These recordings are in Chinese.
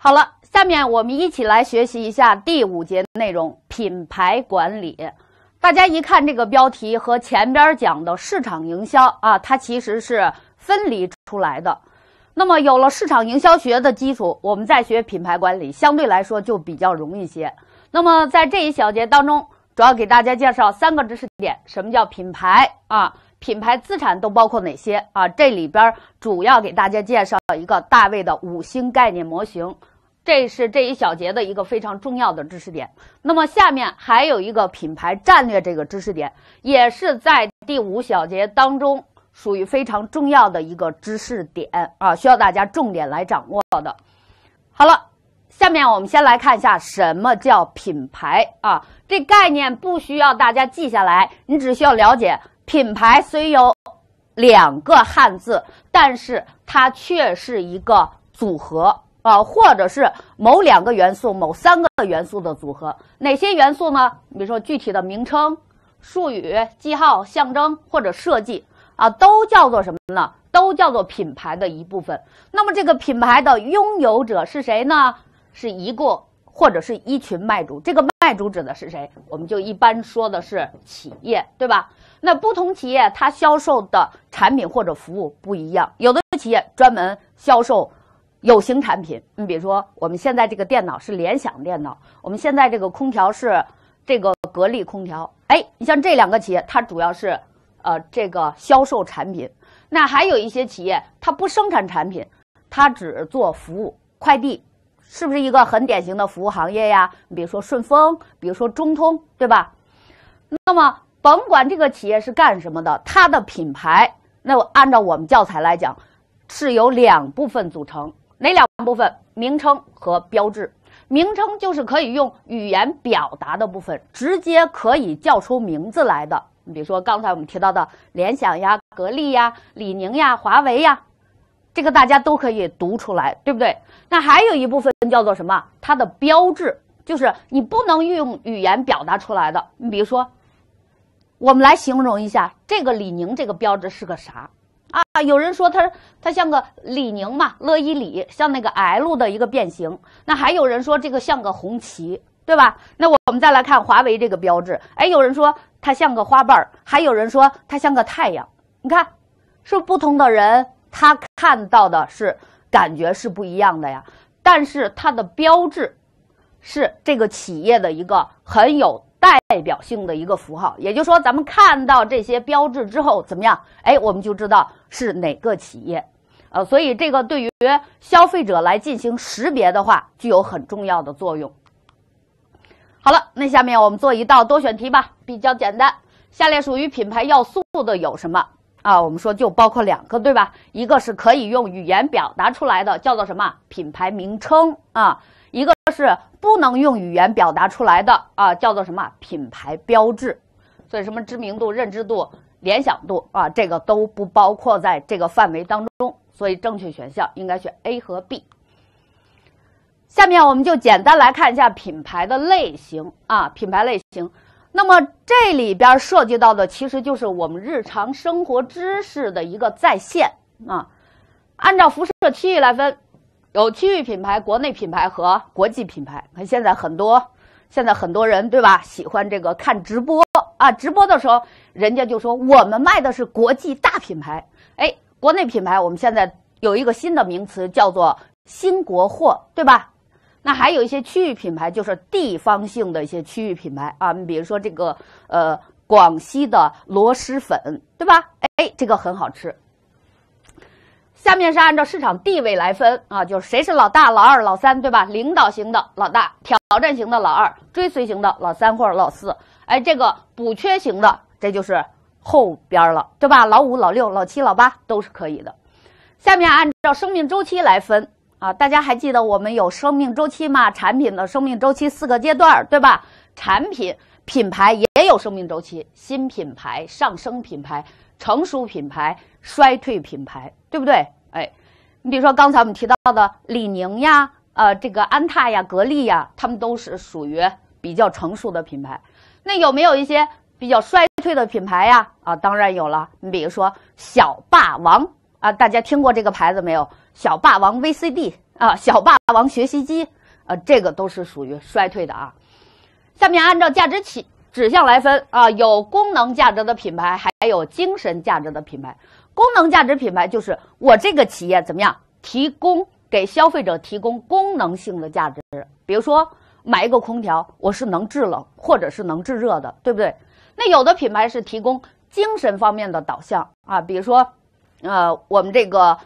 好了，下面我们一起来学习一下第五节内容——品牌管理。大家一看这个标题和前边讲的市场营销啊，它其实是分离出来的。那么有了市场营销学的基础，我们再学品牌管理相对来说就比较容易些。那么在这一小节当中，主要给大家介绍三个知识点：什么叫品牌啊？品牌资产都包括哪些啊？这里边主要给大家介绍一个大卫的五星概念模型，这是这一小节的一个非常重要的知识点。那么下面还有一个品牌战略这个知识点，也是在第五小节当中属于非常重要的一个知识点啊，需要大家重点来掌握的。好了，下面我们先来看一下什么叫品牌啊？这概念不需要大家记下来，你只需要了解。品牌虽有两个汉字，但是它却是一个组合啊，或者是某两个元素、某三个元素的组合。哪些元素呢？比如说具体的名称、术语、记号、象征或者设计啊，都叫做什么呢？都叫做品牌的一部分。那么这个品牌的拥有者是谁呢？是一个或者是一群卖主。这个卖。卖主指的是谁？我们就一般说的是企业，对吧？那不同企业它销售的产品或者服务不一样，有的企业专门销售有形产品，你比如说我们现在这个电脑是联想电脑，我们现在这个空调是这个格力空调，哎，你像这两个企业，它主要是呃这个销售产品。那还有一些企业，它不生产产品，它只做服务，快递。是不是一个很典型的服务行业呀？你比如说顺丰，比如说中通，对吧？那么甭管这个企业是干什么的，它的品牌，那按照我们教材来讲，是由两部分组成，哪两部分？名称和标志。名称就是可以用语言表达的部分，直接可以叫出名字来的。你比如说刚才我们提到的联想呀、格力呀、李宁呀、华为呀。这个大家都可以读出来，对不对？那还有一部分叫做什么？它的标志就是你不能用语言表达出来的。你比如说，我们来形容一下这个李宁这个标志是个啥啊？有人说它它像个李宁嘛，乐伊里像那个 L 的一个变形。那还有人说这个像个红旗，对吧？那我我们再来看华为这个标志，哎，有人说它像个花瓣儿，还有人说它像个太阳。你看，是不是不同的人？他看到的是感觉是不一样的呀，但是它的标志，是这个企业的一个很有代表性的一个符号。也就是说，咱们看到这些标志之后，怎么样？哎，我们就知道是哪个企业，呃，所以这个对于消费者来进行识别的话，具有很重要的作用。好了，那下面我们做一道多选题吧，比较简单。下列属于品牌要素的有什么？啊，我们说就包括两个，对吧？一个是可以用语言表达出来的，叫做什么品牌名称啊？一个是不能用语言表达出来的啊，叫做什么品牌标志？所以什么知名度、认知度、联想度啊，这个都不包括在这个范围当中。所以正确选项应该选 A 和 B。下面我们就简单来看一下品牌的类型啊，品牌类型。那么这里边涉及到的其实就是我们日常生活知识的一个再现啊。按照辐射区域来分，有区域品牌、国内品牌和国际品牌。看现在很多，现在很多人对吧？喜欢这个看直播啊，直播的时候人家就说我们卖的是国际大品牌，哎，国内品牌我们现在有一个新的名词叫做“新国货”，对吧？那还有一些区域品牌，就是地方性的一些区域品牌啊，你比如说这个呃广西的螺蛳粉，对吧？哎，这个很好吃。下面是按照市场地位来分啊，就是谁是老大、老二、老三，对吧？领导型的老大，挑战型的老二，追随型的老三或者老四，哎，这个补缺型的，这就是后边了，对吧？老五、老六、老七、老八都是可以的。下面按照生命周期来分。啊，大家还记得我们有生命周期吗？产品的生命周期四个阶段，对吧？产品品牌也有生命周期，新品牌、上升品牌、成熟品牌、衰退品牌，对不对？哎，你比如说刚才我们提到的李宁呀，呃，这个安踏呀、格力呀，他们都是属于比较成熟的品牌。那有没有一些比较衰退的品牌呀？啊，当然有了。你比如说小霸王啊，大家听过这个牌子没有？小霸王 VCD 啊，小霸王学习机，呃，这个都是属于衰退的啊。下面按照价值起指向来分啊，有功能价值的品牌，还有精神价值的品牌。功能价值品牌就是我这个企业怎么样，提供给消费者提供功能性的价值，比如说买一个空调，我是能制冷或者是能制热的，对不对？那有的品牌是提供精神方面的导向啊，比如说，呃，我们这个。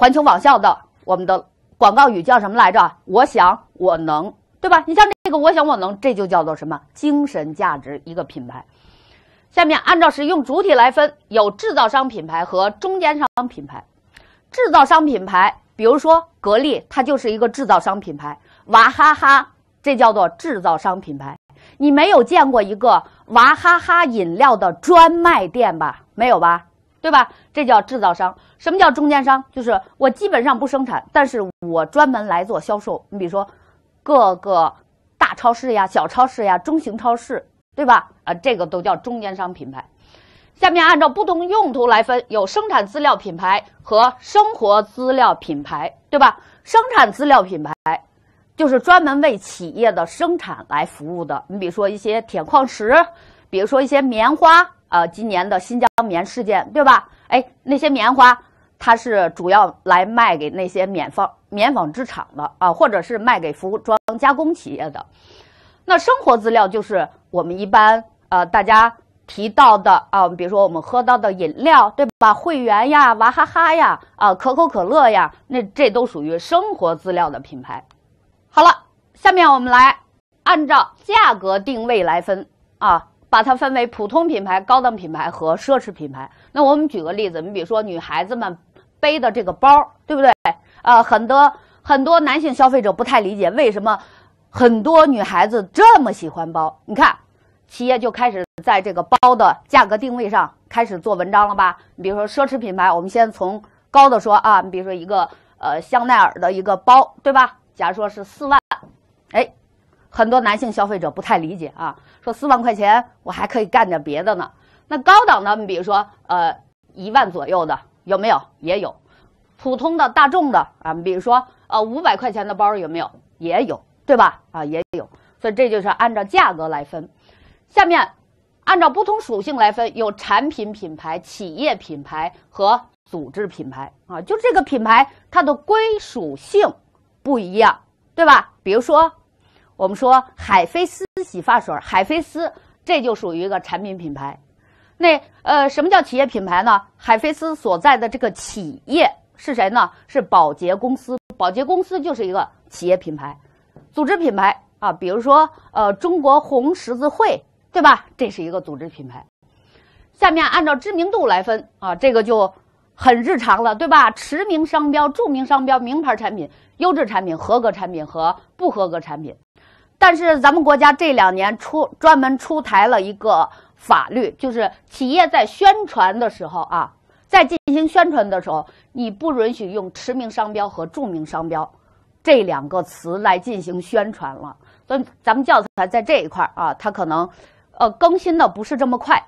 环球网校的我们的广告语叫什么来着？我想我能，对吧？你像这个我想我能，这就叫做什么精神价值一个品牌。下面按照使用主体来分，有制造商品牌和中间商品牌。制造商品牌，比如说格力，它就是一个制造商品牌；娃哈哈，这叫做制造商品牌。你没有见过一个娃哈哈饮料的专卖店吧？没有吧？对吧？这叫制造商。什么叫中间商？就是我基本上不生产，但是我专门来做销售。你比如说，各个大超市呀、小超市呀、中型超市，对吧？啊，这个都叫中间商品牌。下面按照不同用途来分，有生产资料品牌和生活资料品牌，对吧？生产资料品牌就是专门为企业的生产来服务的。你比如说一些铁矿石，比如说一些棉花。啊，今年的新疆棉事件，对吧？哎，那些棉花它是主要来卖给那些棉纺棉纺织厂的啊，或者是卖给服装加工企业的。那生活资料就是我们一般呃大家提到的啊，比如说我们喝到的饮料，对吧？汇源呀、娃哈哈呀、啊可口可乐呀，那这都属于生活资料的品牌。好了，下面我们来按照价格定位来分啊。把它分为普通品牌、高档品牌和奢侈品牌。那我们举个例子，你比如说女孩子们背的这个包，对不对？啊，很多很多男性消费者不太理解为什么很多女孩子这么喜欢包。你看，企业就开始在这个包的价格定位上开始做文章了吧？你比如说奢侈品牌，我们先从高的说啊，你比如说一个呃香奈儿的一个包，对吧？假如说是四万，哎。很多男性消费者不太理解啊，说四万块钱我还可以干点别的呢。那高档的，比如说呃一万左右的有没有？也有。普通的大众的啊，比如说呃五百块钱的包有没有？也有，对吧？啊，也有。所以这就是按照价格来分。下面按照不同属性来分，有产品品牌、企业品牌和组织品牌啊。就这个品牌它的归属性不一样，对吧？比如说。我们说海飞丝洗发水，海飞丝这就属于一个产品品牌。那呃，什么叫企业品牌呢？海飞丝所在的这个企业是谁呢？是保洁公司，保洁公司就是一个企业品牌，组织品牌啊。比如说呃，中国红十字会对吧？这是一个组织品牌。下面按照知名度来分啊，这个就很日常了，对吧？驰名商标、著名商标、名牌产品、优质产品、合格产品和不合格产品。但是咱们国家这两年出专门出台了一个法律，就是企业在宣传的时候啊，在进行宣传的时候，你不允许用驰名商标和著名商标这两个词来进行宣传了。所以咱们教材在这一块儿啊，它可能呃更新的不是这么快。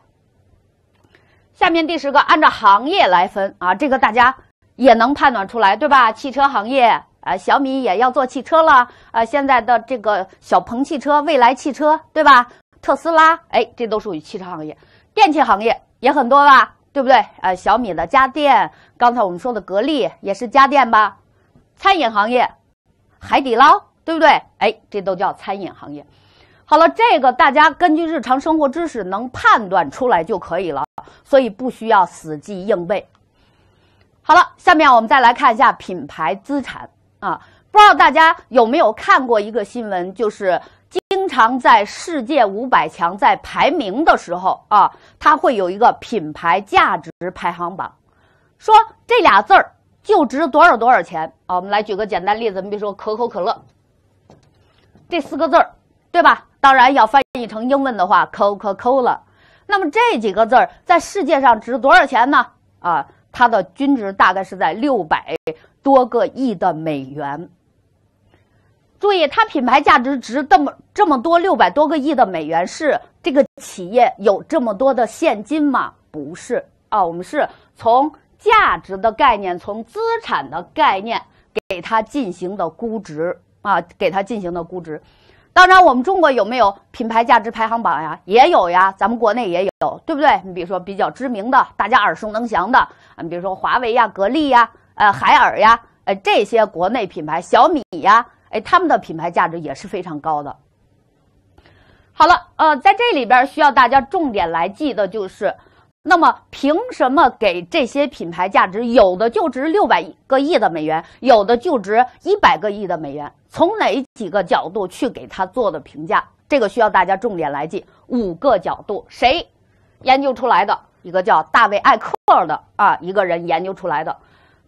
下面第十个按照行业来分啊，这个大家也能判断出来，对吧？汽车行业。啊，小米也要做汽车了啊！现在的这个小鹏汽车、蔚来汽车，对吧？特斯拉，哎，这都属于汽车行业。电器行业也很多吧，对不对？啊，小米的家电，刚才我们说的格力也是家电吧？餐饮行业，海底捞，对不对？哎，这都叫餐饮行业。好了，这个大家根据日常生活知识能判断出来就可以了，所以不需要死记硬背。好了，下面我们再来看一下品牌资产。啊，不知道大家有没有看过一个新闻，就是经常在世界五百强在排名的时候啊，它会有一个品牌价值排行榜，说这俩字儿就值多少多少钱啊。我们来举个简单例子，你比如说可口可乐这四个字儿，对吧？当然要翻译成英文的话，Coca-Cola。那么这几个字儿在世界上值多少钱呢？啊？它的均值大概是在六百多个亿的美元。注意，它品牌价值值这么这么多六百多个亿的美元，是这个企业有这么多的现金吗？不是啊，我们是从价值的概念，从资产的概念，给它进行的估值啊，给它进行的估值。当然，我们中国有没有品牌价值排行榜呀？也有呀，咱们国内也有，对不对？你比如说比较知名的，大家耳熟能详的你比如说华为呀、格力呀、呃海尔呀、呃这些国内品牌，小米呀，哎，他们的品牌价值也是非常高的。好了，呃，在这里边需要大家重点来记的就是。那么，凭什么给这些品牌价值？有的就值六百个亿的美元，有的就值一百个亿的美元。从哪几个角度去给它做的评价？这个需要大家重点来记。五个角度，谁研究出来的一个叫大卫·艾克的啊，一个人研究出来的，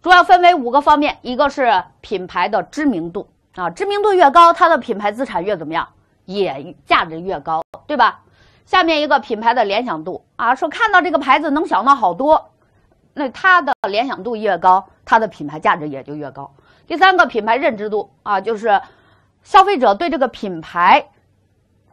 主要分为五个方面。一个是品牌的知名度啊，知名度越高，它的品牌资产越怎么样，也价值越高，对吧？下面一个品牌的联想度啊，说看到这个牌子能想到好多，那它的联想度越高，它的品牌价值也就越高。第三个品牌认知度啊，就是消费者对这个品牌，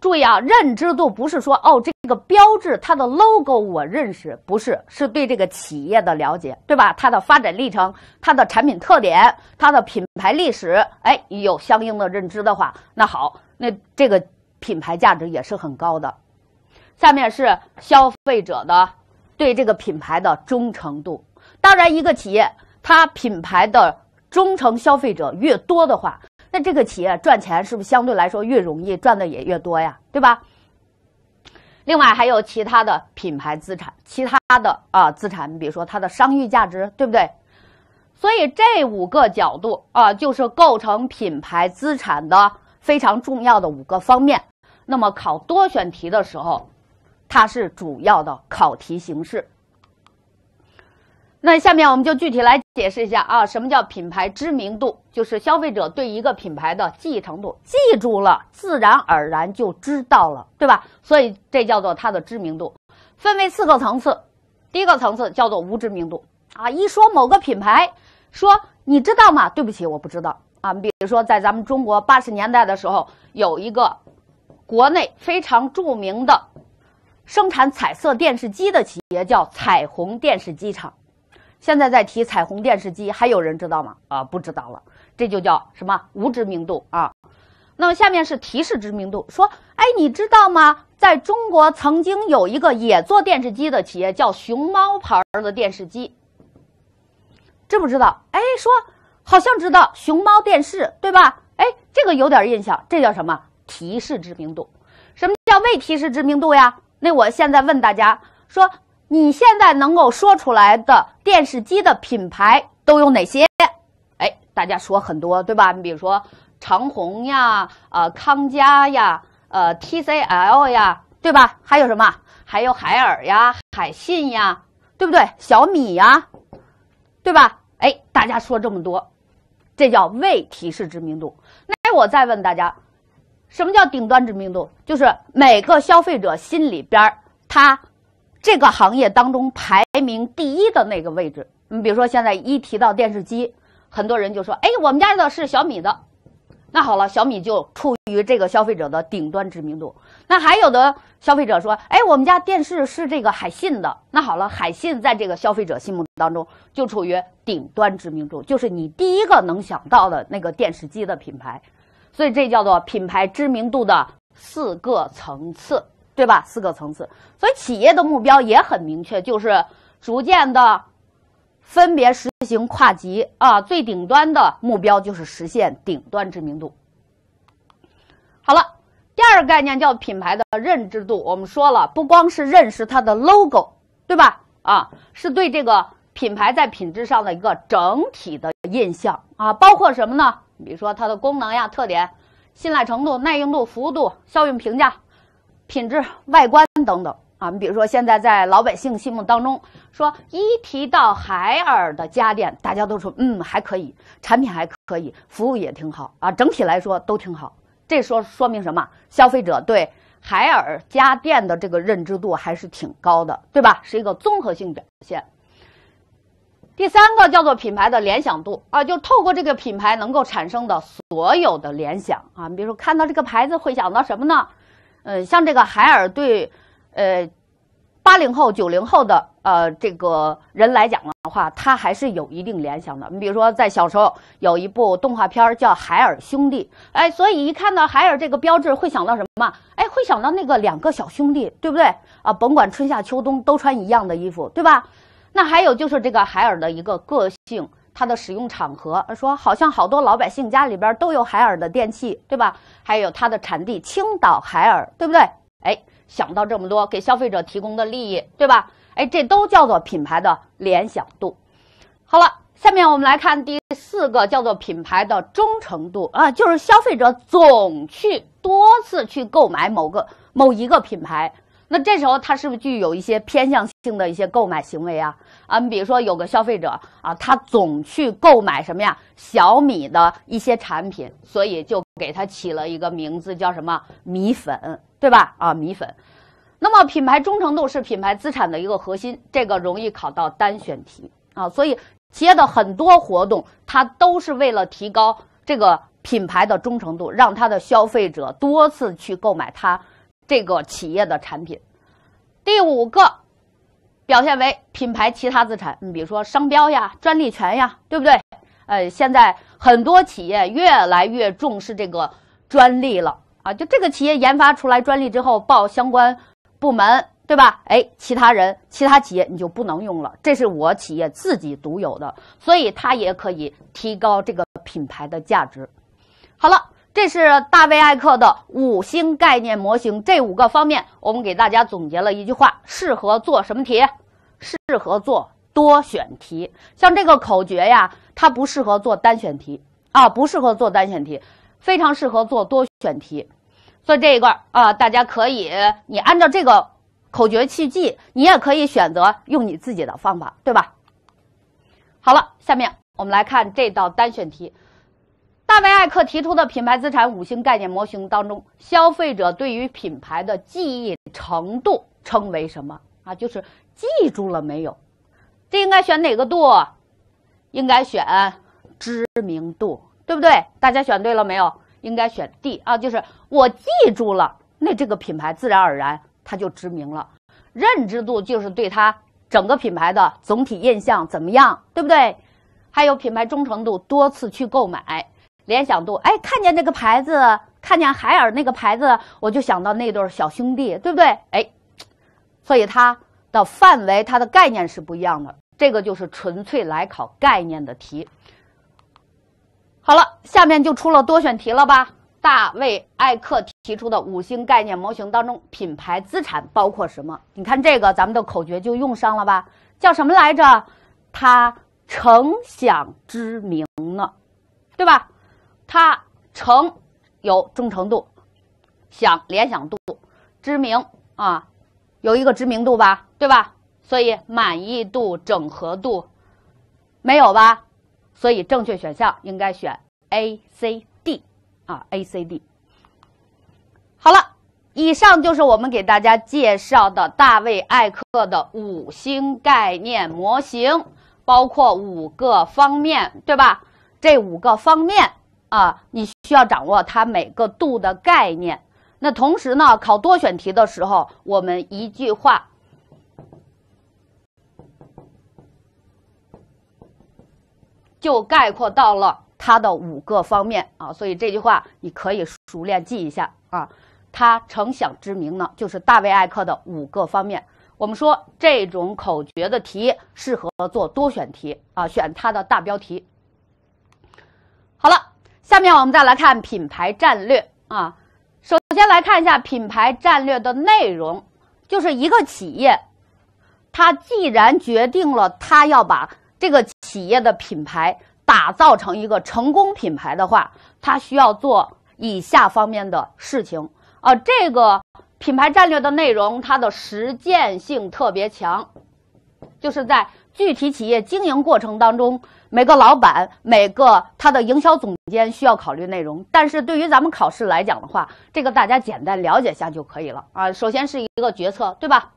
注意啊，认知度不是说哦这个标志它的 logo 我认识，不是，是对这个企业的了解，对吧？它的发展历程、它的产品特点、它的品牌历史，哎，有相应的认知的话，那好，那这个品牌价值也是很高的。下面是消费者的对这个品牌的忠诚度，当然，一个企业它品牌的忠诚消费者越多的话，那这个企业赚钱是不是相对来说越容易，赚的也越多呀？对吧？另外还有其他的品牌资产，其他的啊资产，比如说它的商誉价值，对不对？所以这五个角度啊，就是构成品牌资产的非常重要的五个方面。那么考多选题的时候。它是主要的考题形式。那下面我们就具体来解释一下啊，什么叫品牌知名度？就是消费者对一个品牌的记忆程度，记住了，自然而然就知道了，对吧？所以这叫做它的知名度。分为四个层次，第一个层次叫做无知名度啊，一说某个品牌，说你知道吗？对不起，我不知道啊。比如说在咱们中国八十年代的时候，有一个国内非常著名的。生产彩色电视机的企业叫彩虹电视机厂，现在在提彩虹电视机，还有人知道吗？啊，不知道了，这就叫什么无知名度啊？那么下面是提示知名度，说，哎，你知道吗？在中国曾经有一个也做电视机的企业叫熊猫牌的电视机，知不知道？哎，说好像知道熊猫电视，对吧？哎，这个有点印象，这叫什么提示知名度？什么叫未提示知名度呀？那我现在问大家说，你现在能够说出来的电视机的品牌都有哪些？哎，大家说很多，对吧？你比如说长虹呀，啊康佳呀，呃 TCL 呀，对吧？还有什么？还有海尔呀、海信呀，对不对？小米呀，对吧？哎，大家说这么多，这叫未提示知名度。那我再问大家。什么叫顶端知名度？就是每个消费者心里边，他这个行业当中排名第一的那个位置。你比如说，现在一提到电视机，很多人就说：“哎，我们家的是小米的。”那好了，小米就处于这个消费者的顶端知名度。那还有的消费者说：“哎，我们家电视是这个海信的。”那好了，海信在这个消费者心目当中就处于顶端知名度，就是你第一个能想到的那个电视机的品牌。所以这叫做品牌知名度的四个层次，对吧？四个层次，所以企业的目标也很明确，就是逐渐的分别实行跨级啊。最顶端的目标就是实现顶端知名度。好了，第二个概念叫品牌的认知度，我们说了，不光是认识它的 logo，对吧？啊，是对这个品牌在品质上的一个整体的印象啊，包括什么呢？比如说它的功能呀、特点、信赖程度、耐用度、服务度、效用评价、品质、外观等等啊。你比如说现在在老百姓心目当中，说一提到海尔的家电，大家都说嗯还可以，产品还可以，服务也挺好啊，整体来说都挺好。这说说明什么？消费者对海尔家电的这个认知度还是挺高的，对吧？是一个综合性表现。第三个叫做品牌的联想度啊，就透过这个品牌能够产生的所有的联想啊，你比如说看到这个牌子会想到什么呢？呃，像这个海尔对，呃，八零后、九零后的呃这个人来讲的话，它还是有一定联想的。你比如说在小时候有一部动画片叫《海尔兄弟》，哎，所以一看到海尔这个标志会想到什么？哎，会想到那个两个小兄弟，对不对？啊，甭管春夏秋冬都穿一样的衣服，对吧？那还有就是这个海尔的一个个性，它的使用场合，说好像好多老百姓家里边都有海尔的电器，对吧？还有它的产地青岛海尔，对不对？哎，想到这么多，给消费者提供的利益，对吧？哎，这都叫做品牌的联想度。好了，下面我们来看第四个，叫做品牌的忠诚度啊，就是消费者总去多次去购买某个某一个品牌。那这时候他是不是具有一些偏向性的一些购买行为啊？啊，你比如说有个消费者啊，他总去购买什么呀？小米的一些产品，所以就给他起了一个名字叫什么米粉，对吧？啊，米粉。那么品牌忠诚度是品牌资产的一个核心，这个容易考到单选题啊。所以企业的很多活动，它都是为了提高这个品牌的忠诚度，让他的消费者多次去购买它。这个企业的产品，第五个表现为品牌其他资产，你比如说商标呀、专利权呀，对不对？呃，现在很多企业越来越重视这个专利了啊，就这个企业研发出来专利之后，报相关部门，对吧？哎，其他人、其他企业你就不能用了，这是我企业自己独有的，所以它也可以提高这个品牌的价值。好了。这是大卫艾克的五星概念模型，这五个方面我们给大家总结了一句话：适合做什么题？适合做多选题。像这个口诀呀，它不适合做单选题啊，不适合做单选题，非常适合做多选题。所以这一块啊，大家可以你按照这个口诀去记，你也可以选择用你自己的方法，对吧？好了，下面我们来看这道单选题。大卫艾克提出的品牌资产五星概念模型当中，消费者对于品牌的记忆程度称为什么啊？就是记住了没有？这应该选哪个度？应该选知名度，对不对？大家选对了没有？应该选 D 啊，就是我记住了，那这个品牌自然而然它就知名了。认知度就是对它整个品牌的总体印象怎么样，对不对？还有品牌忠诚度，多次去购买。联想度，哎，看见那个牌子，看见海尔那个牌子，我就想到那对小兄弟，对不对？哎，所以它的范围，它的概念是不一样的。这个就是纯粹来考概念的题。好了，下面就出了多选题了吧？大卫艾克提出的五星概念模型当中，品牌资产包括什么？你看这个，咱们的口诀就用上了吧？叫什么来着？它成享知名呢，对吧？它成有忠诚度，想联想度，知名啊，有一个知名度吧，对吧？所以满意度、整合度没有吧？所以正确选项应该选 A、C、D 啊，A、C、D。好了，以上就是我们给大家介绍的大卫·艾克的五星概念模型，包括五个方面，对吧？这五个方面。啊，你需要掌握它每个度的概念。那同时呢，考多选题的时候，我们一句话就概括到了它的五个方面啊。所以这句话你可以熟练记一下啊。它成想之名呢，就是大卫艾克的五个方面。我们说这种口诀的题适合做多选题啊，选它的大标题。好了。下面我们再来看品牌战略啊。首先来看一下品牌战略的内容，就是一个企业，它既然决定了它要把这个企业的品牌打造成一个成功品牌的话，它需要做以下方面的事情啊。这个品牌战略的内容，它的实践性特别强，就是在具体企业经营过程当中。每个老板，每个他的营销总监需要考虑内容，但是对于咱们考试来讲的话，这个大家简单了解下就可以了啊。首先是一个决策，对吧？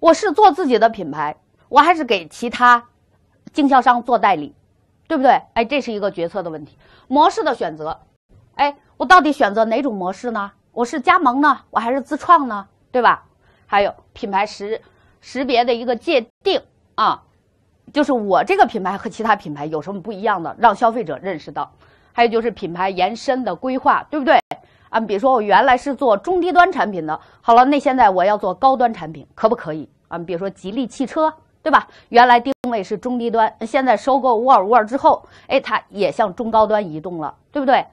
我是做自己的品牌，我还是给其他经销商做代理，对不对？哎，这是一个决策的问题，模式的选择。哎，我到底选择哪种模式呢？我是加盟呢，我还是自创呢？对吧？还有品牌识识别的一个界定啊。就是我这个品牌和其他品牌有什么不一样的，让消费者认识到。还有就是品牌延伸的规划，对不对？啊，比如说我原来是做中低端产品的，好了，那现在我要做高端产品，可不可以？啊，比如说吉利汽车，对吧？原来定位是中低端，现在收购沃尔沃之后，哎，它也向中高端移动了，对不对？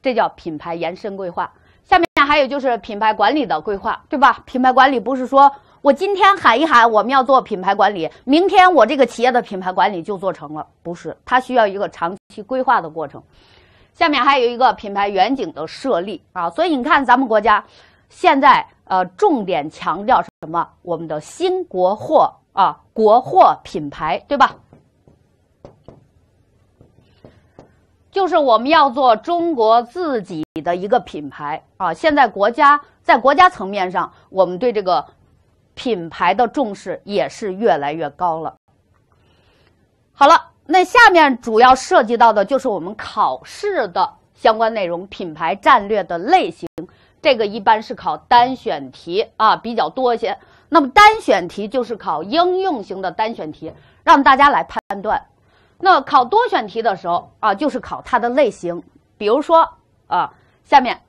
这叫品牌延伸规划。下面还有就是品牌管理的规划，对吧？品牌管理不是说。我今天喊一喊，我们要做品牌管理。明天我这个企业的品牌管理就做成了，不是？它需要一个长期规划的过程。下面还有一个品牌远景的设立啊，所以你看咱们国家现在呃重点强调什么？我们的新国货啊，国货品牌，对吧？就是我们要做中国自己的一个品牌啊。现在国家在国家层面上，我们对这个。品牌的重视也是越来越高了。好了，那下面主要涉及到的就是我们考试的相关内容，品牌战略的类型，这个一般是考单选题啊比较多一些。那么单选题就是考应用型的单选题，让大家来判断。那考多选题的时候啊，就是考它的类型，比如说啊，下面。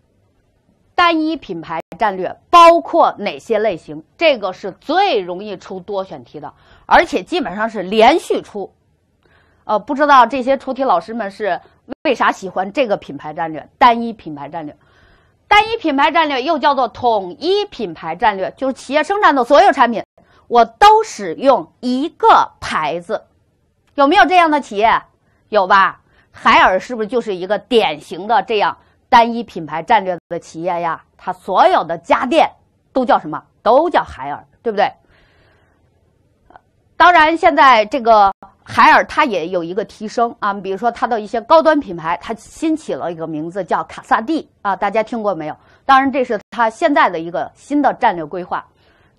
单一品牌战略包括哪些类型？这个是最容易出多选题的，而且基本上是连续出。呃，不知道这些出题老师们是为啥喜欢这个品牌战略？单一品牌战略，单一品牌战略又叫做统一品牌战略，就是企业生产的所有产品，我都使用一个牌子。有没有这样的企业？有吧？海尔是不是就是一个典型的这样？单一品牌战略的企业呀，它所有的家电都叫什么？都叫海尔，对不对？当然，现在这个海尔它也有一个提升啊，比如说它的一些高端品牌，它新起了一个名字叫卡萨帝啊，大家听过没有？当然，这是它现在的一个新的战略规划。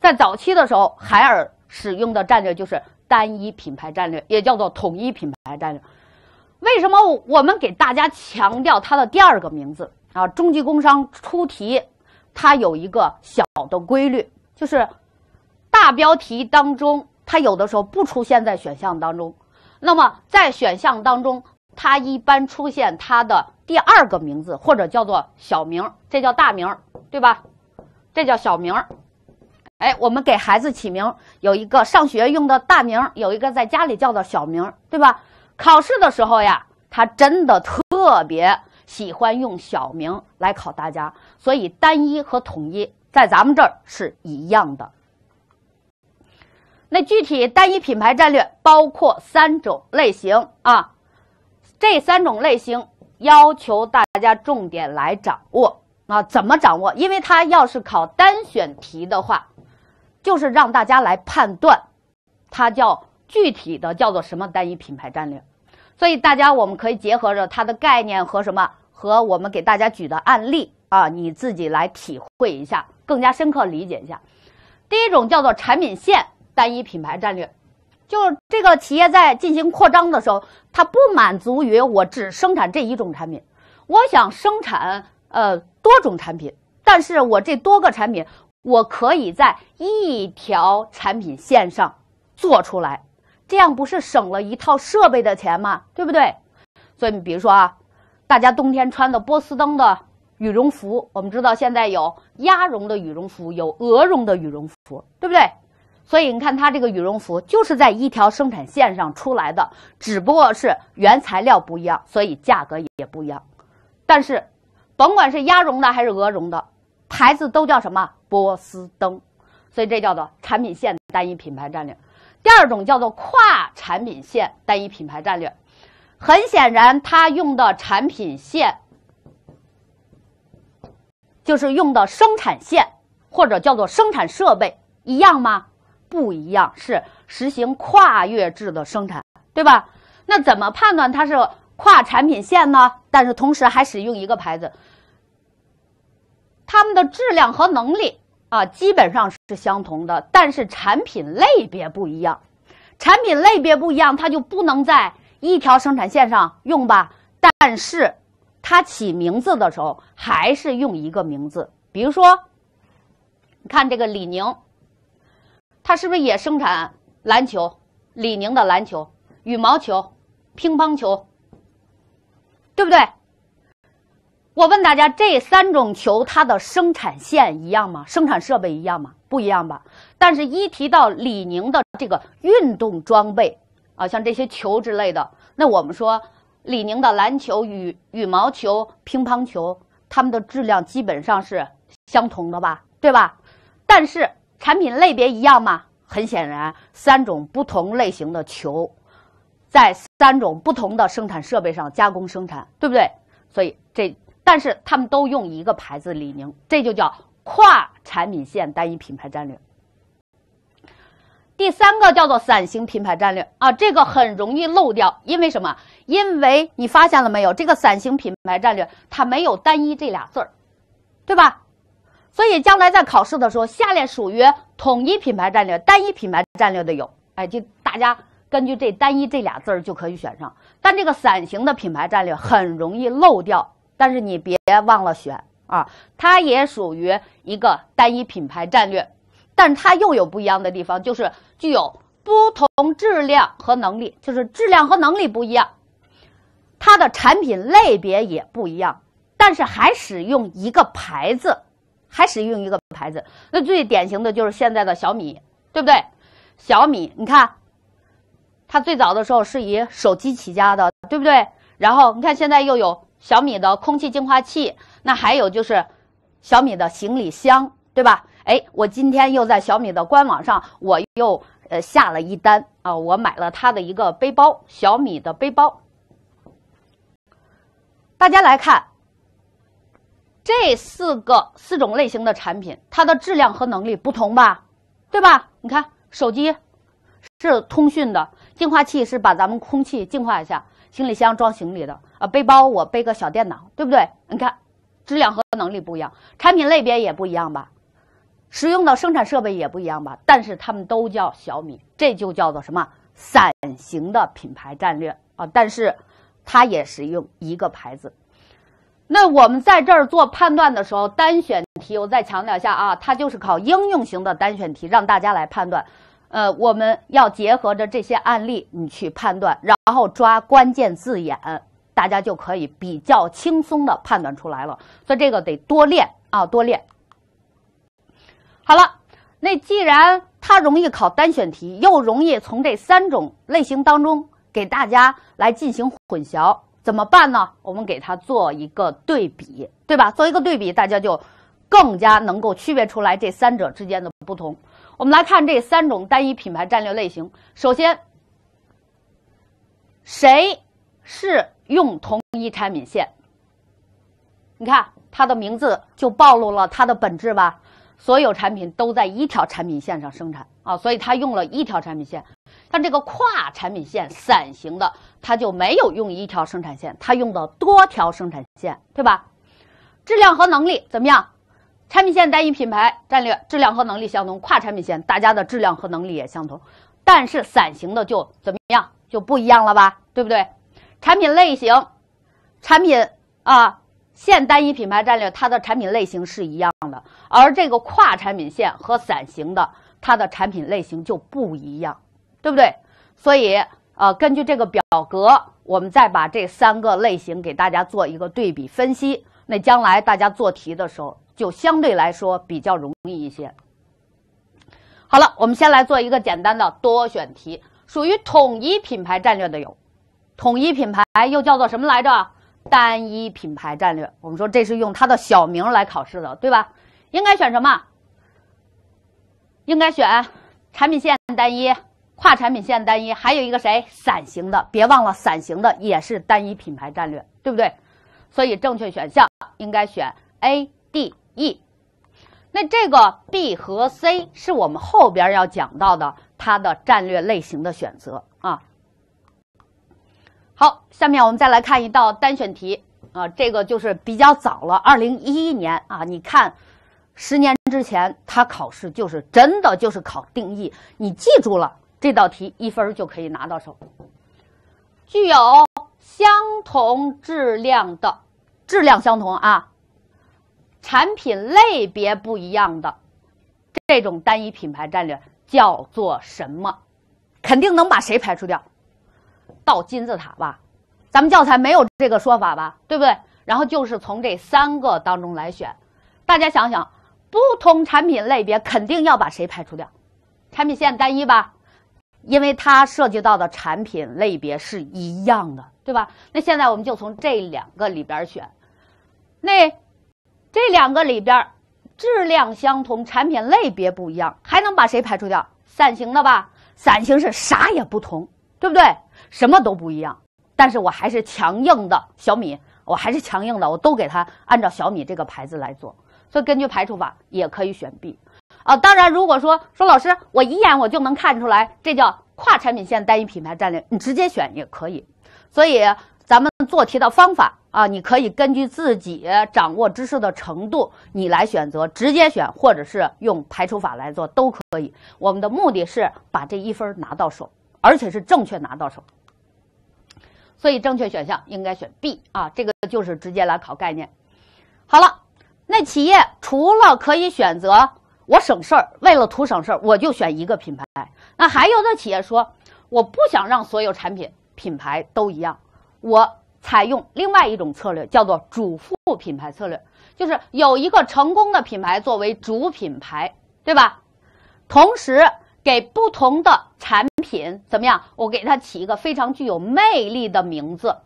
在早期的时候，海尔使用的战略就是单一品牌战略，也叫做统一品牌战略。为什么我们给大家强调它的第二个名字啊？中级工商出题，它有一个小的规律，就是大标题当中，它有的时候不出现在选项当中。那么在选项当中，它一般出现它的第二个名字，或者叫做小名，这叫大名，对吧？这叫小名。哎，我们给孩子起名，有一个上学用的大名，有一个在家里叫的小名，对吧？考试的时候呀，他真的特别喜欢用小名来考大家，所以单一和统一在咱们这儿是一样的。那具体单一品牌战略包括三种类型啊，这三种类型要求大家重点来掌握啊。怎么掌握？因为他要是考单选题的话，就是让大家来判断，它叫具体的叫做什么单一品牌战略。所以大家，我们可以结合着它的概念和什么，和我们给大家举的案例啊，你自己来体会一下，更加深刻理解一下。第一种叫做产品线单一品牌战略，就这个企业在进行扩张的时候，它不满足于我只生产这一种产品，我想生产呃多种产品，但是我这多个产品，我可以在一条产品线上做出来。这样不是省了一套设备的钱吗？对不对？所以，你比如说啊，大家冬天穿的波司登的羽绒服，我们知道现在有鸭绒的羽绒服，有鹅绒的羽绒服，对不对？所以你看，它这个羽绒服就是在一条生产线上出来的，只不过是原材料不一样，所以价格也不一样。但是，甭管是鸭绒的还是鹅绒的，牌子都叫什么波司登，所以这叫做产品线单一品牌战略。第二种叫做跨产品线单一品牌战略，很显然，它用的产品线就是用的生产线或者叫做生产设备一样吗？不一样，是实行跨越制的生产，对吧？那怎么判断它是跨产品线呢？但是同时还使用一个牌子，它们的质量和能力。啊，基本上是相同的，但是产品类别不一样，产品类别不一样，它就不能在一条生产线上用吧？但是，它起名字的时候还是用一个名字。比如说，你看这个李宁，它是不是也生产篮球？李宁的篮球、羽毛球、乒乓球，对不对？我问大家，这三种球它的生产线一样吗？生产设备一样吗？不一样吧。但是一提到李宁的这个运动装备啊，像这些球之类的，那我们说李宁的篮球、羽羽毛球、乒乓球，它们的质量基本上是相同的吧？对吧？但是产品类别一样吗？很显然，三种不同类型的球，在三种不同的生产设备上加工生产，对不对？所以这。但是他们都用一个牌子李宁，这就叫跨产品线单一品牌战略。第三个叫做伞形品牌战略啊，这个很容易漏掉，因为什么？因为你发现了没有，这个伞形品牌战略它没有“单一”这俩字儿，对吧？所以将来在考试的时候，下列属于统一品牌战略、单一品牌战略的有，哎，就大家根据这“单一”这俩字儿就可以选上。但这个伞形的品牌战略很容易漏掉。但是你别忘了选啊，它也属于一个单一品牌战略，但它又有不一样的地方，就是具有不同质量和能力，就是质量和能力不一样，它的产品类别也不一样，但是还使用一个牌子，还使用一个牌子。那最典型的就是现在的小米，对不对？小米，你看，它最早的时候是以手机起家的，对不对？然后你看现在又有。小米的空气净化器，那还有就是小米的行李箱，对吧？哎，我今天又在小米的官网上，我又呃下了一单啊，我买了它的一个背包，小米的背包。大家来看，这四个四种类型的产品，它的质量和能力不同吧？对吧？你看，手机是通讯的，净化器是把咱们空气净化一下，行李箱装行李的。呃，背包我背个小电脑，对不对？你看，质量和能力不一样，产品类别也不一样吧？使用的生产设备也不一样吧？但是他们都叫小米，这就叫做什么？伞形的品牌战略啊！但是它也使用一个牌子。那我们在这儿做判断的时候，单选题我再强调一下啊，它就是考应用型的单选题，让大家来判断。呃，我们要结合着这些案例你去判断，然后抓关键字眼。大家就可以比较轻松的判断出来了，所以这个得多练啊，多练。好了，那既然它容易考单选题，又容易从这三种类型当中给大家来进行混淆，怎么办呢？我们给它做一个对比，对吧？做一个对比，大家就更加能够区别出来这三者之间的不同。我们来看这三种单一品牌战略类型，首先谁是？用同一产品线，你看它的名字就暴露了它的本质吧。所有产品都在一条产品线上生产啊，所以它用了一条产品线。但这个跨产品线、伞形的，它就没有用一条生产线，它用的多条生产线，对吧？质量和能力怎么样？产品线单一品牌战略，质量和能力相同。跨产品线，大家的质量和能力也相同，但是伞形的就怎么样就不一样了吧，对不对？产品类型，产品啊，线单一品牌战略，它的产品类型是一样的，而这个跨产品线和伞形的，它的产品类型就不一样，对不对？所以啊，根据这个表格，我们再把这三个类型给大家做一个对比分析，那将来大家做题的时候就相对来说比较容易一些。好了，我们先来做一个简单的多选题，属于统一品牌战略的有。统一品牌又叫做什么来着？单一品牌战略。我们说这是用它的小名来考试的，对吧？应该选什么？应该选产品线单一、跨产品线单一，还有一个谁？伞形的。别忘了，伞形的也是单一品牌战略，对不对？所以正确选项应该选 A、D、E。那这个 B 和 C 是我们后边要讲到的它的战略类型的选择。好，下面我们再来看一道单选题啊，这个就是比较早了，二零一一年啊。你看，十年之前他考试就是真的就是考定义，你记住了这道题一分就可以拿到手。具有相同质量的，质量相同啊，产品类别不一样的这种单一品牌战略叫做什么？肯定能把谁排除掉？到金字塔吧，咱们教材没有这个说法吧，对不对？然后就是从这三个当中来选，大家想想，不同产品类别肯定要把谁排除掉？产品线单一吧，因为它涉及到的产品类别是一样的，对吧？那现在我们就从这两个里边选，那这两个里边质量相同，产品类别不一样，还能把谁排除掉？伞形的吧，伞形是啥也不同，对不对？什么都不一样，但是我还是强硬的小米，我还是强硬的，我都给他按照小米这个牌子来做。所以根据排除法也可以选 B，啊，当然如果说说老师我一眼我就能看出来，这叫跨产品线单一品牌战略，你直接选也可以。所以咱们做题的方法啊，你可以根据自己掌握知识的程度，你来选择直接选，或者是用排除法来做都可以。我们的目的是把这一分拿到手。而且是正确拿到手，所以正确选项应该选 B 啊，这个就是直接来考概念。好了，那企业除了可以选择我省事儿，为了图省事儿，我就选一个品牌。那还有的企业说，我不想让所有产品品牌都一样，我采用另外一种策略，叫做主副品牌策略，就是有一个成功的品牌作为主品牌，对吧？同时。给不同的产品怎么样？我给它起一个非常具有魅力的名字，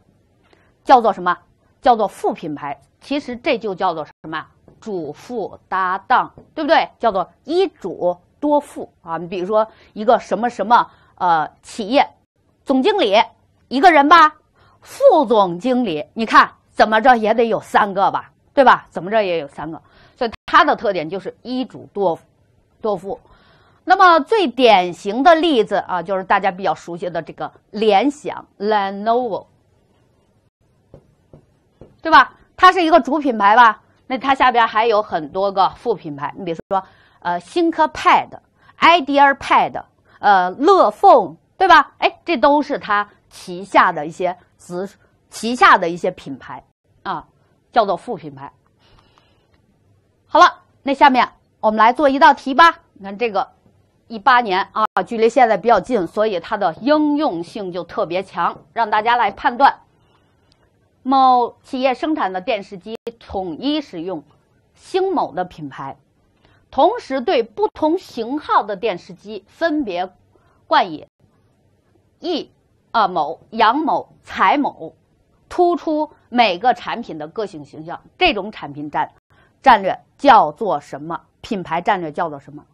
叫做什么？叫做副品牌。其实这就叫做什么主副搭档，对不对？叫做一主多副啊。你比如说一个什么什么呃企业，总经理一个人吧，副总经理，你看怎么着也得有三个吧，对吧？怎么着也有三个，所以它的特点就是一主多副，多副。那么最典型的例子啊，就是大家比较熟悉的这个联想 Lenovo，对吧？它是一个主品牌吧？那它下边还有很多个副品牌，你比如说，呃，ThinkPad、iPad、呃，乐 Phone，对吧？哎，这都是它旗下的一些子旗下的一些品牌啊，叫做副品牌。好了，那下面我们来做一道题吧。你看这个。一八年啊，距离现在比较近，所以它的应用性就特别强。让大家来判断：某企业生产的电视机统一使用“星某”的品牌，同时对不同型号的电视机分别冠以“ e 啊、“某”、“杨某”、“财某”，突出每个产品的个性形象。这种产品战战略叫做什么？品牌战略叫做什么？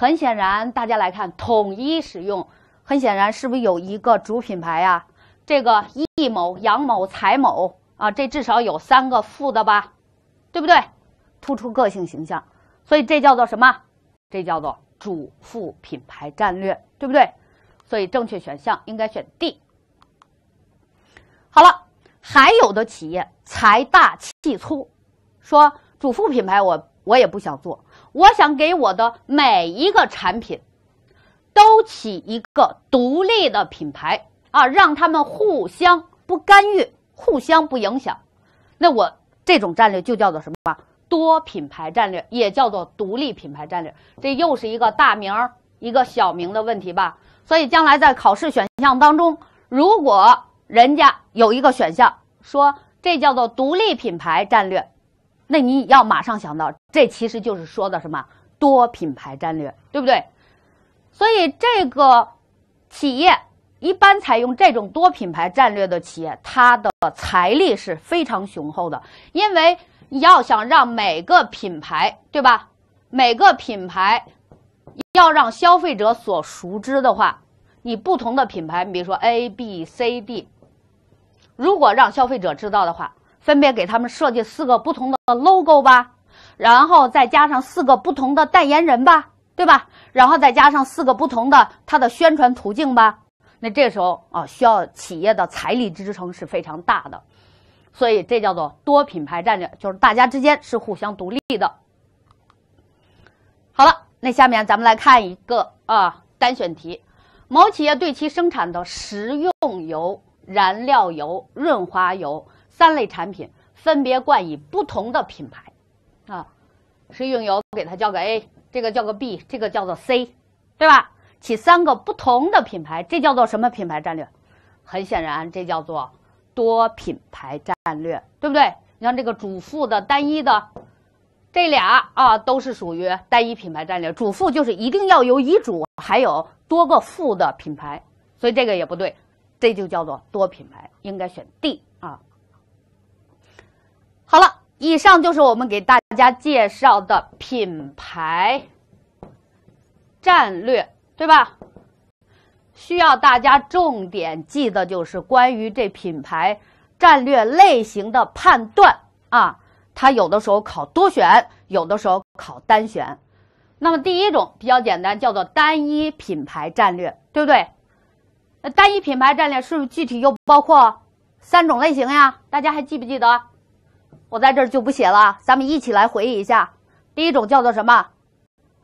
很显然，大家来看统一使用，很显然是不是有一个主品牌呀？这个易某、杨某、财某啊，这至少有三个副的吧，对不对？突出个性形象，所以这叫做什么？这叫做主副品牌战略，对不对？所以正确选项应该选 D。好了，还有的企业财大气粗，说主副品牌我我也不想做。我想给我的每一个产品都起一个独立的品牌啊，让他们互相不干预、互相不影响。那我这种战略就叫做什么吧？多品牌战略，也叫做独立品牌战略。这又是一个大名儿、一个小名的问题吧？所以将来在考试选项当中，如果人家有一个选项说这叫做独立品牌战略。那你要马上想到，这其实就是说的什么多品牌战略，对不对？所以这个企业一般采用这种多品牌战略的企业，它的财力是非常雄厚的，因为要想让每个品牌，对吧？每个品牌要让消费者所熟知的话，你不同的品牌，你比如说 A、B、C、D，如果让消费者知道的话。分别给他们设计四个不同的 logo 吧，然后再加上四个不同的代言人吧，对吧？然后再加上四个不同的它的宣传途径吧。那这时候啊，需要企业的财力支撑是非常大的，所以这叫做多品牌战略，就是大家之间是互相独立的。好了，那下面咱们来看一个啊单选题：某企业对其生产的食用油、燃料油、润滑油。三类产品分别冠以不同的品牌，啊，食用油给它叫个 A，这个叫个 B，这个叫做 C，对吧？起三个不同的品牌，这叫做什么品牌战略？很显然，这叫做多品牌战略，对不对？你像这个主副的单一的，这俩啊都是属于单一品牌战略。主副就是一定要有遗嘱，还有多个副的品牌，所以这个也不对，这就叫做多品牌，应该选 D。好了，以上就是我们给大家介绍的品牌战略，对吧？需要大家重点记的就是关于这品牌战略类型的判断啊，它有的时候考多选，有的时候考单选。那么第一种比较简单，叫做单一品牌战略，对不对？那单一品牌战略是不是具体又包括三种类型呀？大家还记不记得？我在这就不写了，咱们一起来回忆一下。第一种叫做什么？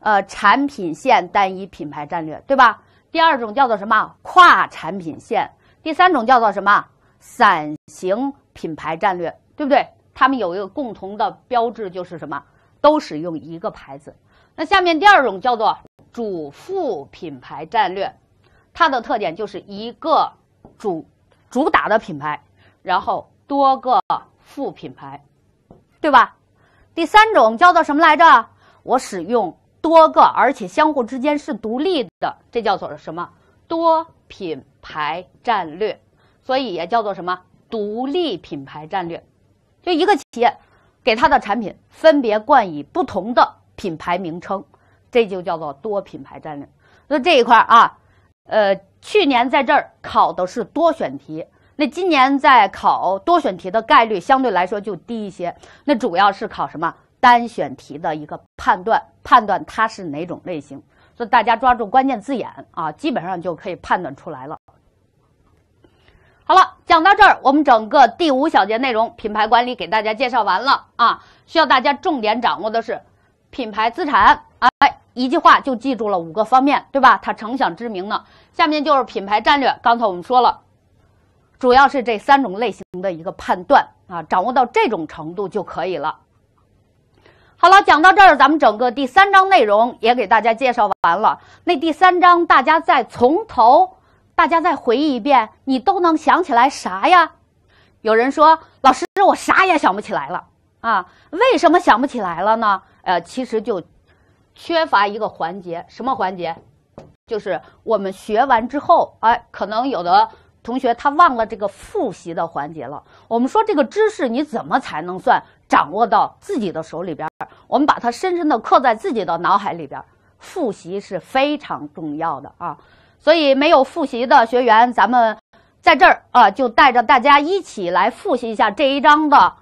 呃，产品线单一品牌战略，对吧？第二种叫做什么？跨产品线。第三种叫做什么？伞形品牌战略，对不对？它们有一个共同的标志，就是什么？都使用一个牌子。那下面第二种叫做主副品牌战略，它的特点就是一个主主打的品牌，然后多个副品牌。对吧？第三种叫做什么来着？我使用多个，而且相互之间是独立的，这叫做什么？多品牌战略，所以也叫做什么？独立品牌战略。就一个企业给他的产品分别冠以不同的品牌名称，这就叫做多品牌战略。那这一块啊，呃，去年在这儿考的是多选题。那今年在考多选题的概率相对来说就低一些，那主要是考什么单选题的一个判断，判断它是哪种类型，所以大家抓住关键字眼啊，基本上就可以判断出来了。好了，讲到这儿，我们整个第五小节内容品牌管理给大家介绍完了啊，需要大家重点掌握的是品牌资产，哎，一句话就记住了五个方面，对吧？它承想知名呢，下面就是品牌战略，刚才我们说了。主要是这三种类型的一个判断啊，掌握到这种程度就可以了。好了，讲到这儿，咱们整个第三章内容也给大家介绍完了。那第三章大家再从头，大家再回忆一遍，你都能想起来啥呀？有人说：“老师，我啥也想不起来了啊，为什么想不起来了呢？”呃，其实就缺乏一个环节，什么环节？就是我们学完之后，哎，可能有的。同学，他忘了这个复习的环节了。我们说，这个知识你怎么才能算掌握到自己的手里边？我们把它深深地刻在自己的脑海里边。复习是非常重要的啊！所以没有复习的学员，咱们在这儿啊，就带着大家一起来复习一下这一章的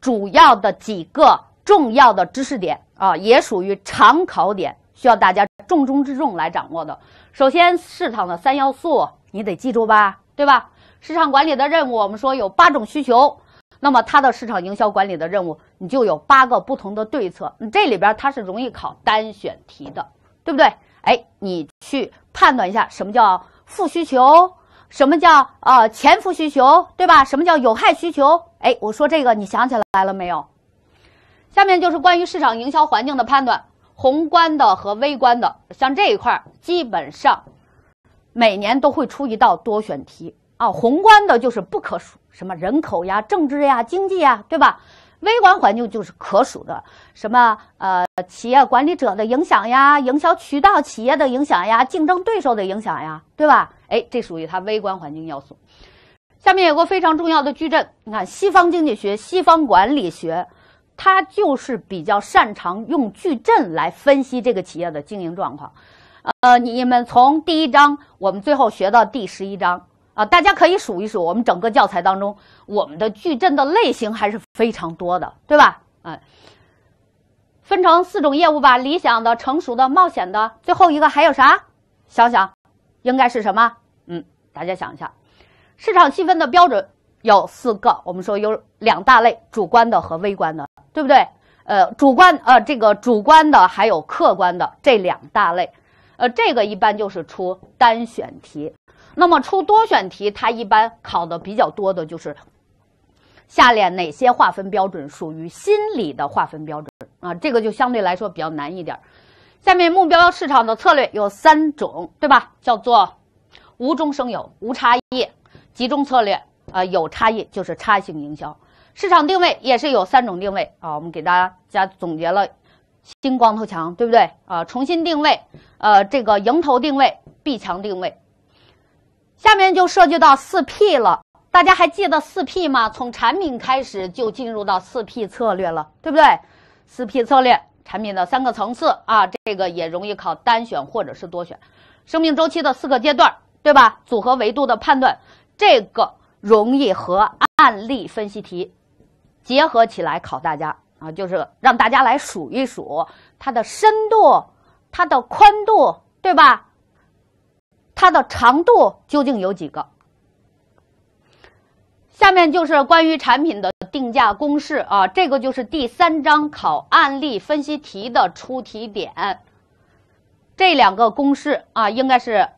主要的几个重要的知识点啊，也属于常考点，需要大家重中之重来掌握的。首先，市场的三要素你得记住吧？对吧？市场管理的任务，我们说有八种需求，那么它的市场营销管理的任务，你就有八个不同的对策。这里边它是容易考单选题的，对不对？哎，你去判断一下，什么叫负需求，什么叫呃潜伏需求，对吧？什么叫有害需求？哎，我说这个，你想起来了没有？下面就是关于市场营销环境的判断，宏观的和微观的，像这一块基本上。每年都会出一道多选题啊，宏观的就是不可数，什么人口呀、政治呀、经济呀，对吧？微观环境就是可数的，什么呃企业管理者的影响呀、营销渠道企业的影响呀、竞争对手的影响呀，对吧？哎，这属于它微观环境要素。下面有个非常重要的矩阵，你看西方经济学、西方管理学，它就是比较擅长用矩阵来分析这个企业的经营状况。呃，你们从第一章我们最后学到第十一章啊，大家可以数一数，我们整个教材当中，我们的矩阵的类型还是非常多的，对吧？哎，分成四种业务吧：理想的、成熟的、冒险的，最后一个还有啥？想想，应该是什么？嗯，大家想一下，市场细分的标准有四个，我们说有两大类：主观的和微观的，对不对？呃，主观，呃，这个主观的还有客观的这两大类。呃，这个一般就是出单选题，那么出多选题，它一般考的比较多的就是，下列哪些划分标准属于心理的划分标准啊？这个就相对来说比较难一点。下面目标市场的策略有三种，对吧？叫做无中生有、无差异集中策略啊，有差异就是差异营销。市场定位也是有三种定位啊，我们给大家总结了。新光头强，对不对啊？重新定位，呃，这个迎头定位、避强定位，下面就涉及到四 P 了。大家还记得四 P 吗？从产品开始就进入到四 P 策略了，对不对？四 P 策略产品的三个层次啊，这个也容易考单选或者是多选。生命周期的四个阶段，对吧？组合维度的判断，这个容易和案例分析题结合起来考大家。啊，就是让大家来数一数它的深度、它的宽度，对吧？它的长度究竟有几个？下面就是关于产品的定价公式啊，这个就是第三章考案例分析题的出题点。这两个公式啊，应该是。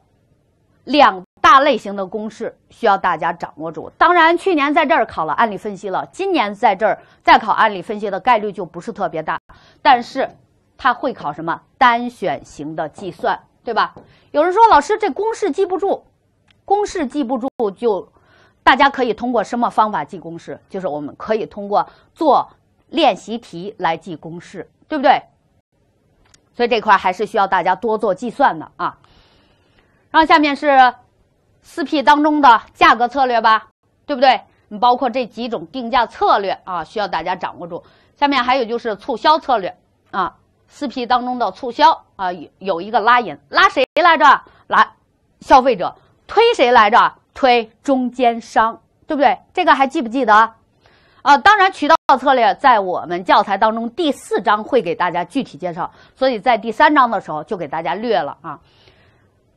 两大类型的公式需要大家掌握住。当然，去年在这儿考了案例分析了，今年在这儿再考案例分析的概率就不是特别大。但是，它会考什么单选型的计算，对吧？有人说，老师这公式记不住，公式记不住就，大家可以通过什么方法记公式？就是我们可以通过做练习题来记公式，对不对？所以这块还是需要大家多做计算的啊。然后下面是四 P 当中的价格策略吧，对不对？你包括这几种定价策略啊，需要大家掌握住。下面还有就是促销策略啊，四 P 当中的促销啊，有一个拉引，拉谁来着？拉消费者，推谁来着？推中间商，对不对？这个还记不记得？啊，当然渠道策略在我们教材当中第四章会给大家具体介绍，所以在第三章的时候就给大家略了啊。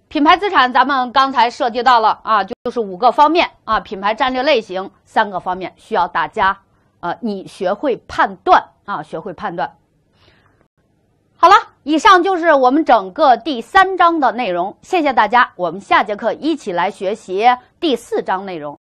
品牌资产，咱们刚才涉及到了啊，就是五个方面啊，品牌战略类型三个方面需要大家，呃，你学会判断啊，学会判断。好了，以上就是我们整个第三章的内容，谢谢大家，我们下节课一起来学习第四章内容。